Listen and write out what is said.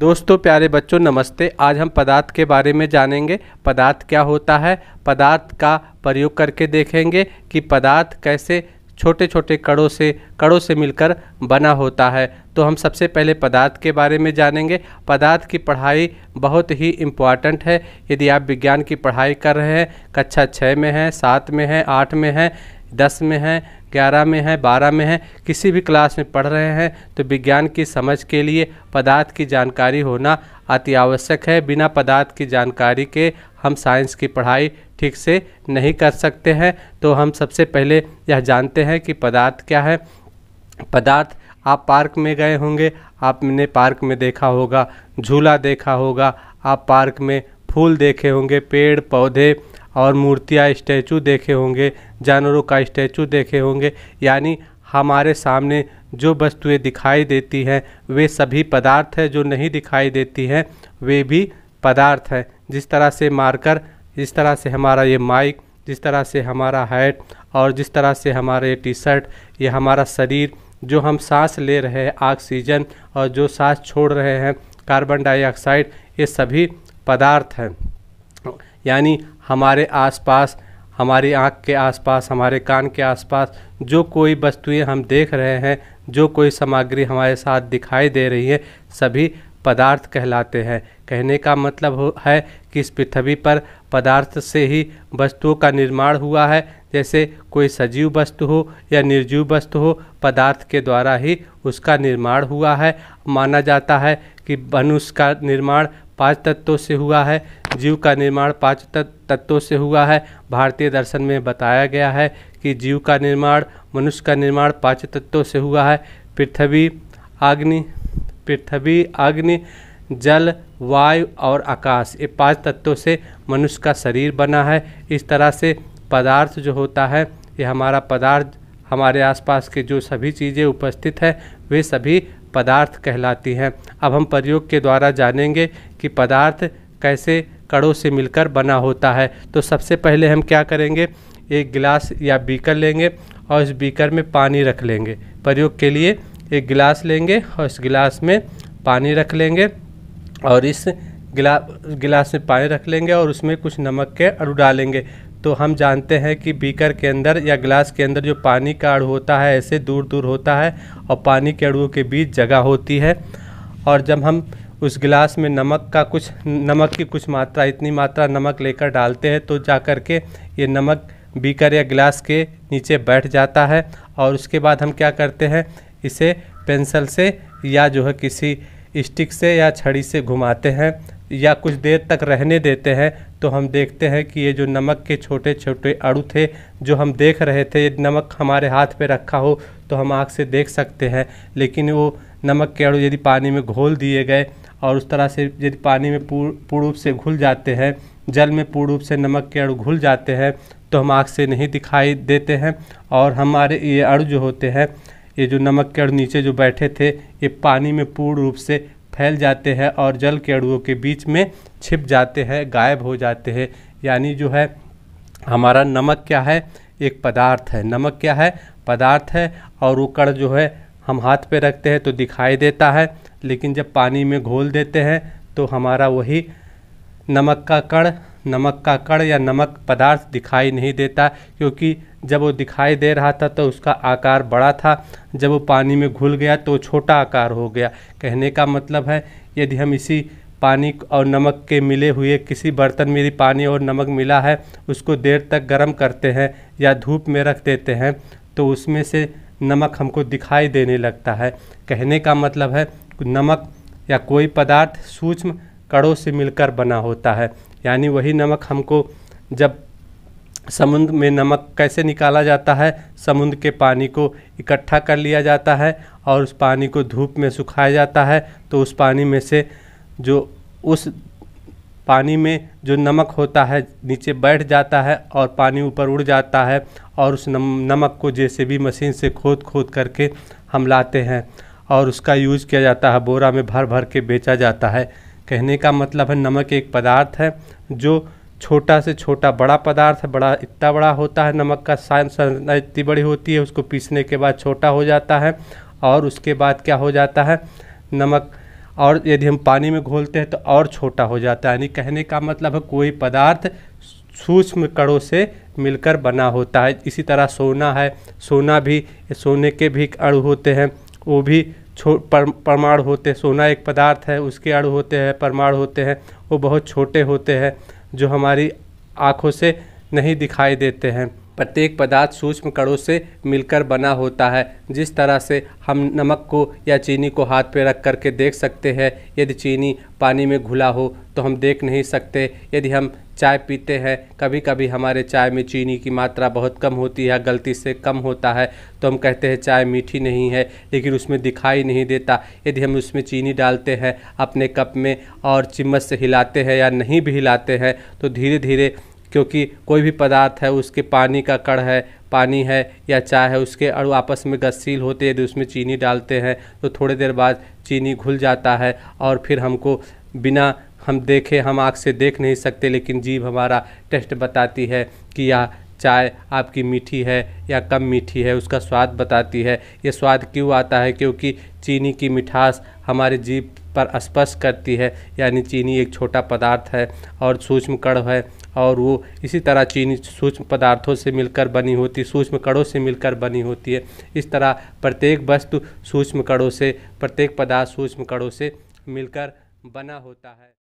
दोस्तों प्यारे बच्चों नमस्ते आज हम पदार्थ के बारे में जानेंगे पदार्थ क्या होता है पदार्थ का प्रयोग करके देखेंगे कि पदार्थ कैसे छोटे छोटे कड़ों से कड़ों से मिलकर बना होता है तो हम सबसे पहले पदार्थ के बारे में जानेंगे पदार्थ की पढ़ाई बहुत ही इम्पॉर्टेंट है यदि आप विज्ञान की पढ़ाई कर रहे हैं कक्षा छः में हैं सात में हैं आठ में हैं दस में है ग्यारह में है बारह में है किसी भी क्लास में पढ़ रहे हैं तो विज्ञान की समझ के लिए पदार्थ की जानकारी होना अति आवश्यक है बिना पदार्थ की जानकारी के हम साइंस की पढ़ाई ठीक से नहीं कर सकते हैं तो हम सबसे पहले यह जानते हैं कि पदार्थ क्या है पदार्थ आप पार्क में गए होंगे आपने पार्क में देखा होगा झूला देखा होगा आप पार्क में फूल देखे होंगे पेड़ पौधे और मूर्तियाँ स्टैचू देखे होंगे जानवरों का स्टैचू देखे होंगे यानी हमारे सामने जो वस्तुएं दिखाई देती हैं वे सभी पदार्थ हैं जो नहीं दिखाई देती हैं वे भी पदार्थ हैं जिस तरह से मार्कर जिस तरह से हमारा ये माइक जिस तरह से हमारा हैट और जिस तरह से हमारा ये टी शर्ट ये हमारा शरीर जो हम सांस ले रहे हैं ऑक्सीजन और जो सांस छोड़ रहे हैं कार्बन डाइऑक्साइड ये सभी पदार्थ हैं यानी हमारे आसपास हमारी आँख के आसपास हमारे कान के आसपास जो कोई वस्तुएं हम देख रहे हैं जो कोई सामग्री हमारे साथ दिखाई दे रही है सभी पदार्थ कहलाते हैं कहने का मतलब है कि इस पृथ्वी पर पदार्थ से ही वस्तुओं का निर्माण हुआ है जैसे कोई सजीव वस्तु हो या निर्जीव वस्तु हो पदार्थ के द्वारा ही उसका निर्माण हुआ है माना जाता है कि मनुष्य का निर्माण पांच तत्वों से हुआ है जीव का निर्माण पांच तत्वों से हुआ है भारतीय दर्शन में बताया गया है कि जीव का निर्माण मनुष्य का निर्माण पांच तत्वों से हुआ है पृथ्वी अग्नि पृथ्वी अग्नि जल वायु और आकाश ये पांच तत्वों से मनुष्य का शरीर बना है इस तरह से पदार्थ जो होता है ये हमारा पदार्थ हमारे आसपास के जो सभी चीज़ें उपस्थित हैं वे सभी पदार्थ कहलाती हैं अब हम प्रयोग के द्वारा जानेंगे कि पदार्थ कैसे कड़ों से मिलकर बना होता है तो सबसे पहले हम क्या करेंगे एक गिलास या बीकर लेंगे और इस बीकर में पानी रख लेंगे प्रयोग के लिए एक गिलास लेंगे और इस गिलास में पानी रख लेंगे और इस गिला गिलास में पानी रख लेंगे और उसमें कुछ नमक के अड़ू डालेंगे तो हम जानते हैं कि बीकर के अंदर या ग्लास के अंदर जो पानी का अणु होता है ऐसे दूर दूर होता है और पानी के अड़ुओं के बीच जगह होती है और जब हम उस गिलास में नमक का कुछ नमक की कुछ मात्रा इतनी मात्रा नमक लेकर डालते हैं तो जा कर के ये नमक बीकर या गिलास के नीचे बैठ जाता है और उसके बाद हम क्या करते हैं इसे पेंसिल से या जो है किसी स्टिक से या छड़ी से घुमाते हैं या कुछ देर तक रहने देते हैं तो हम देखते हैं कि ये जो नमक के छोटे छोटे अड़ू थे जो हम देख रहे थे यदि नमक हमारे हाथ पे रखा हो तो हम आँख से देख सकते हैं लेकिन वो नमक के अड़ू यदि पानी में घोल दिए गए और उस तरह से यदि पानी में पूर्ण रूप से घुल जाते हैं जल में पूर्ण रूप से नमक के अड़ू घुल जाते हैं तो हम आँख से नहीं दिखाई देते हैं और हमारे ये अड़ू जो होते हैं ये जो नमक के अड़ू नीचे जो बैठे थे ये पानी में पूर्ण रूप से फैल जाते हैं और जल के अड़ुओं के बीच में छिप जाते हैं गायब हो जाते हैं यानी जो है हमारा नमक क्या है एक पदार्थ है नमक क्या है पदार्थ है और वो कण जो है हम हाथ पे रखते हैं तो दिखाई देता है लेकिन जब पानी में घोल देते हैं तो हमारा वही नमक का कण नमक का कण या नमक पदार्थ दिखाई नहीं देता क्योंकि जब वो दिखाई दे रहा था तो उसका आकार बड़ा था जब वो पानी में घुल गया तो छोटा आकार हो गया कहने का मतलब है यदि हम इसी पानी और नमक के मिले हुए किसी बर्तन में यदि पानी और नमक मिला है उसको देर तक गर्म करते हैं या धूप में रख देते हैं तो उसमें से नमक हमको दिखाई देने लगता है कहने का मतलब है नमक या कोई पदार्थ सूक्ष्म कड़ों से मिलकर बना होता है यानी वही नमक हमको जब समुद्र में नमक कैसे निकाला जाता है समुद्र के पानी को इकट्ठा कर लिया जाता है और उस पानी को धूप में सुखाया जाता है तो उस पानी में से जो उस पानी में जो नमक होता है नीचे बैठ जाता है और पानी ऊपर उड़ जाता है और उस नम, नमक को जैसे भी मशीन से खोद खोद करके हम लाते हैं और उसका यूज किया जाता है बोरा में भर भर के बेचा जाता है कहने का मतलब है नमक एक पदार्थ है जो छोटा से छोटा बड़ा पदार्थ है बड़ा इतना बड़ा होता है नमक का संरचना इतनी बड़ी होती है उसको पीसने के बाद छोटा हो जाता है और उसके बाद क्या हो जाता है नमक और यदि हम पानी में घोलते हैं तो और छोटा हो जाता है यानी कहने का मतलब है कोई पदार्थ सूक्ष्म कणों से मिलकर बना होता है इसी तरह सोना है सोना भी सोने के भी अणु होते हैं वो भी छो परमाणु होते हैं सोना एक पदार्थ है उसके अणु होते हैं परमाणु होते हैं वो बहुत छोटे होते हैं जो हमारी आँखों से नहीं दिखाई देते हैं प्रत्येक पदार्थ सूक्ष्म कणों से मिलकर बना होता है जिस तरह से हम नमक को या चीनी को हाथ पे रख करके देख सकते हैं यदि चीनी पानी में घुला हो तो हम देख नहीं सकते यदि हम चाय पीते हैं कभी कभी हमारे चाय में चीनी की मात्रा बहुत कम होती है गलती से कम होता है तो हम कहते हैं चाय मीठी नहीं है लेकिन उसमें दिखाई नहीं देता यदि हम उसमें चीनी डालते हैं अपने कप में और चम्मच से हिलाते हैं या नहीं भी हिलाते हैं तो धीरे धीरे क्योंकि कोई भी पदार्थ है उसके पानी का कड़ है पानी है या चाय है उसके अड़ आपस में गतिशील होते यदि उसमें चीनी डालते हैं तो थोड़ी देर बाद चीनी घुल जाता है और फिर हमको बिना हम देखें हम आँख से देख नहीं सकते लेकिन जीभ हमारा टेस्ट बताती है कि यह चाय आपकी मीठी है या कम मीठी है उसका स्वाद बताती है यह स्वाद क्यों आता है क्योंकि चीनी की मिठास हमारे जीभ पर स्पर्श करती है यानी चीनी एक छोटा पदार्थ है और सूक्ष्म कण है और वो इसी तरह चीनी सूक्ष्म पदार्थों से मिलकर बनी होती सूक्ष्म कणों से मिलकर बनी होती है इस तरह प्रत्येक वस्तु सूक्ष्म कणों से प्रत्येक पदार्थ सूक्ष्म कणों से मिलकर बना होता है